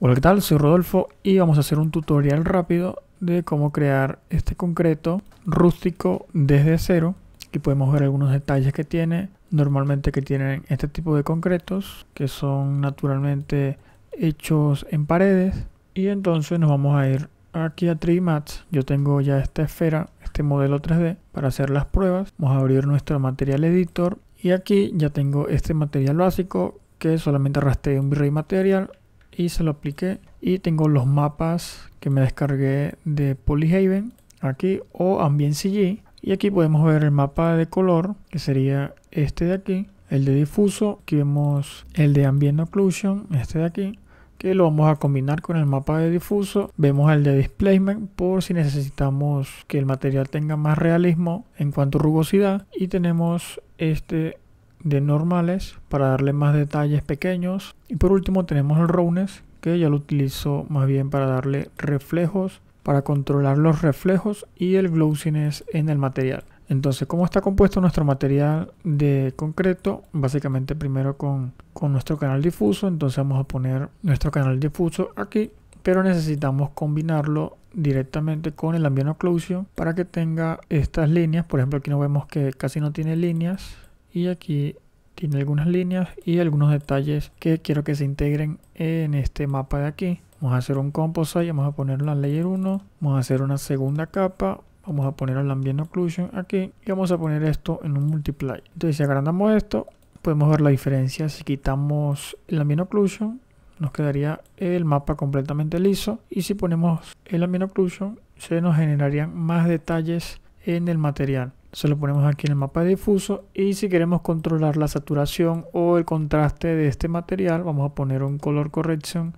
Hola, ¿qué tal? Soy Rodolfo y vamos a hacer un tutorial rápido de cómo crear este concreto rústico desde cero. Aquí podemos ver algunos detalles que tiene, normalmente que tienen este tipo de concretos, que son naturalmente hechos en paredes. Y entonces nos vamos a ir aquí a 3 Yo tengo ya esta esfera, este modelo 3D, para hacer las pruebas. Vamos a abrir nuestro material editor y aquí ya tengo este material básico que solamente arrastré un virrey material y se lo apliqué y tengo los mapas que me descargué de Polyhaven aquí o Ambient y aquí podemos ver el mapa de color que sería este de aquí el de difuso, aquí vemos el de Ambient Occlusion, este de aquí que lo vamos a combinar con el mapa de difuso. Vemos el de displacement por si necesitamos que el material tenga más realismo en cuanto a rugosidad. Y tenemos este de normales para darle más detalles pequeños. Y por último tenemos el roughness que ya lo utilizo más bien para darle reflejos, para controlar los reflejos y el glossiness en el material. Entonces, ¿cómo está compuesto nuestro material de concreto? Básicamente primero con, con nuestro canal difuso, entonces vamos a poner nuestro canal difuso aquí, pero necesitamos combinarlo directamente con el ambient occlusion para que tenga estas líneas. Por ejemplo, aquí no vemos que casi no tiene líneas y aquí tiene algunas líneas y algunos detalles que quiero que se integren en este mapa de aquí. Vamos a hacer un composite, vamos a poner la layer 1, vamos a hacer una segunda capa, vamos a poner el ambient occlusion aquí y vamos a poner esto en un multiply. Entonces si agrandamos esto, podemos ver la diferencia si quitamos el ambient occlusion nos quedaría el mapa completamente liso y si ponemos el ambient occlusion se nos generarían más detalles en el material se lo ponemos aquí en el mapa difuso y si queremos controlar la saturación o el contraste de este material vamos a poner un color correction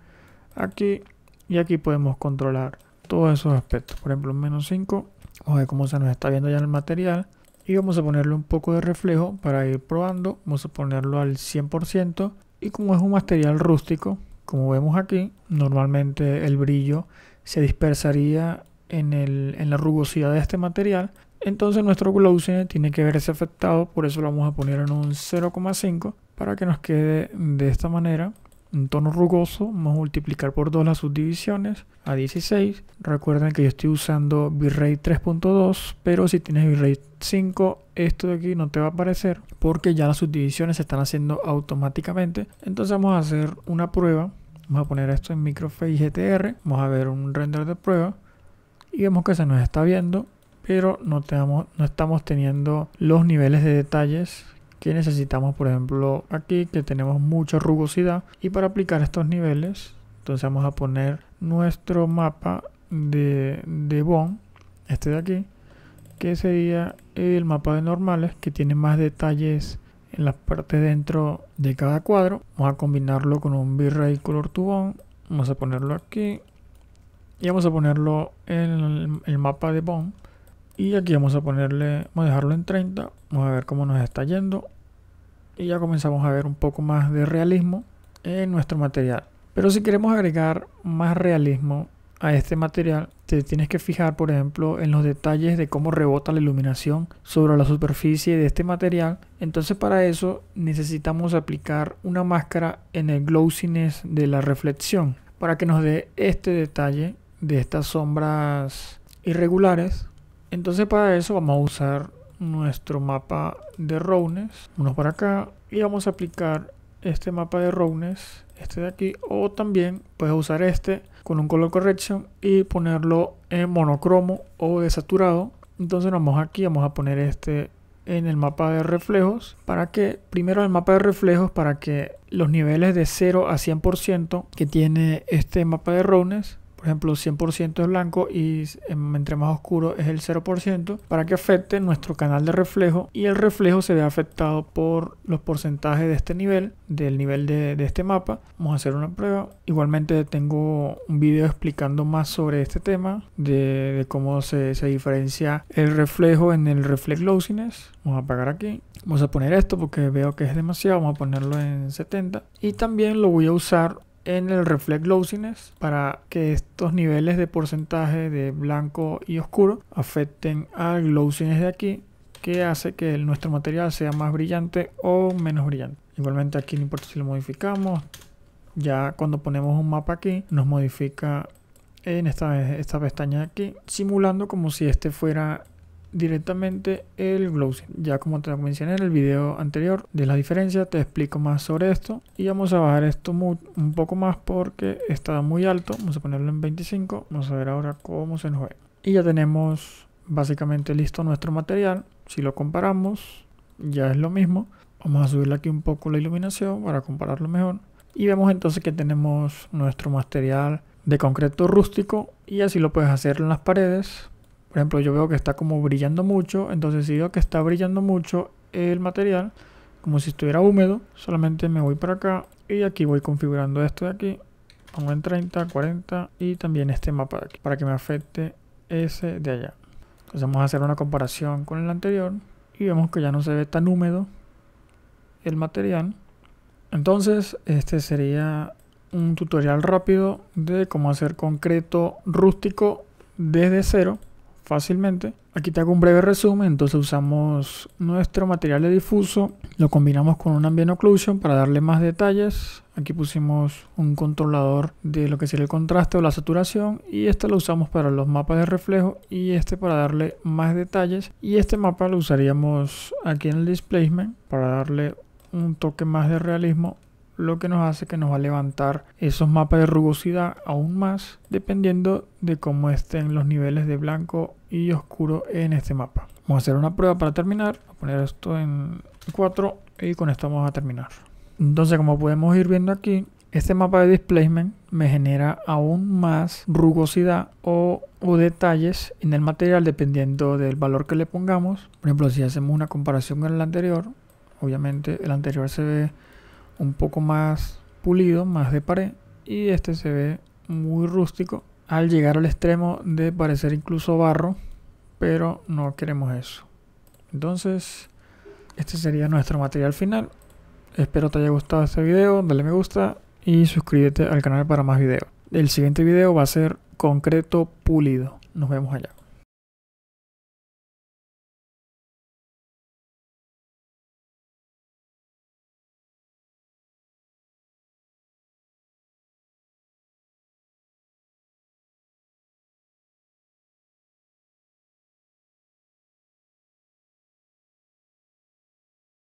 aquí y aquí podemos controlar todos esos aspectos por ejemplo menos 5 vamos a ver cómo se nos está viendo ya el material y vamos a ponerle un poco de reflejo para ir probando vamos a ponerlo al 100% y como es un material rústico como vemos aquí normalmente el brillo se dispersaría en la rugosidad de este material entonces nuestro glow tiene que verse afectado, por eso lo vamos a poner en un 0,5 para que nos quede de esta manera un tono rugoso, vamos a multiplicar por 2 las subdivisiones a 16. Recuerden que yo estoy usando V-Ray 3.2, pero si tienes V-Ray 5, esto de aquí no te va a aparecer porque ya las subdivisiones se están haciendo automáticamente. Entonces vamos a hacer una prueba, vamos a poner esto en MicroFace GTR, vamos a ver un render de prueba y vemos que se nos está viendo pero no, tenemos, no estamos teniendo los niveles de detalles que necesitamos, por ejemplo, aquí que tenemos mucha rugosidad. Y para aplicar estos niveles, entonces vamos a poner nuestro mapa de, de Bond, este de aquí, que sería el mapa de normales, que tiene más detalles en las partes dentro de cada cuadro. Vamos a combinarlo con un v color tubón. Vamos a ponerlo aquí. Y vamos a ponerlo en el mapa de Bond y aquí vamos a ponerle, vamos a dejarlo en 30, vamos a ver cómo nos está yendo y ya comenzamos a ver un poco más de realismo en nuestro material. Pero si queremos agregar más realismo a este material, te tienes que fijar, por ejemplo, en los detalles de cómo rebota la iluminación sobre la superficie de este material. Entonces, para eso necesitamos aplicar una máscara en el glossiness de la reflexión para que nos dé este detalle de estas sombras irregulares entonces para eso vamos a usar nuestro mapa de Rownes. Uno por acá. Y vamos a aplicar este mapa de Rownes. Este de aquí. O también puedes usar este con un color correction. Y ponerlo en monocromo o desaturado. Entonces vamos aquí. Vamos a poner este en el mapa de reflejos para que primero el mapa de reflejos para que los niveles de 0 a 100% que tiene este mapa de Rowness por ejemplo 100% es blanco y em, entre más oscuro es el 0% para que afecte nuestro canal de reflejo y el reflejo se ve afectado por los porcentajes de este nivel del nivel de, este mapa vamos a hacer una prueba igualmente tengo un video explicando más sobre este tema de, cómo se, se, diferencia el reflejo en el reflect lousiness vamos a apagar aquí vamos a poner esto porque veo que es demasiado vamos a ponerlo en 70 y también lo voy a usar en el Reflect Glossiness para que estos niveles de porcentaje de blanco y oscuro afecten al Glossiness de aquí que hace que nuestro material sea más brillante o menos brillante. Igualmente aquí no importa si lo modificamos, ya cuando ponemos un mapa aquí nos modifica en esta, esta pestaña de aquí simulando como si este fuera directamente el glossing. Ya como te lo mencioné en el video anterior de la diferencia, te explico más sobre esto. Y vamos a bajar esto un poco más porque está muy alto. Vamos a ponerlo en 25. Vamos a ver ahora cómo se nos Y ya tenemos básicamente listo nuestro material. Si lo comparamos, ya es lo mismo. Vamos a subirle aquí un poco la iluminación para compararlo mejor. Y vemos entonces que tenemos nuestro material de concreto rústico y así lo puedes hacer en las paredes por ejemplo, yo veo que está como brillando mucho, entonces si veo que está brillando mucho el material, como si estuviera húmedo, solamente me voy para acá y aquí voy configurando esto de aquí. Pongo en 30, 40 y también este mapa de aquí para que me afecte ese de allá. Entonces vamos a hacer una comparación con el anterior y vemos que ya no se ve tan húmedo el material. Entonces este sería un tutorial rápido de cómo hacer concreto rústico desde cero fácilmente. Aquí te hago un breve resumen, entonces usamos nuestro material de difuso, lo combinamos con un ambient occlusion para darle más detalles. Aquí pusimos un controlador de lo que sería el contraste o la saturación y este lo usamos para los mapas de reflejo y este para darle más detalles y este mapa lo usaríamos aquí en el displacement para darle un toque más de realismo lo que nos hace que nos va a levantar esos mapas de rugosidad aún más dependiendo de cómo estén los niveles de blanco y oscuro en este mapa. Vamos a hacer una prueba para terminar, a poner esto en 4 y con esto vamos a terminar. Entonces como podemos ir viendo aquí, este mapa de displacement me genera aún más rugosidad o, o, detalles en el material dependiendo del valor que le pongamos. Por ejemplo, si hacemos una comparación con el anterior, obviamente el anterior se ve un poco más pulido, más de pared, y este se ve muy rústico al llegar al extremo de parecer incluso barro, pero no queremos eso. Entonces, este sería nuestro material final. Espero te haya gustado este video, dale me gusta y suscríbete al canal para más videos. El siguiente video va a ser concreto pulido. Nos vemos allá.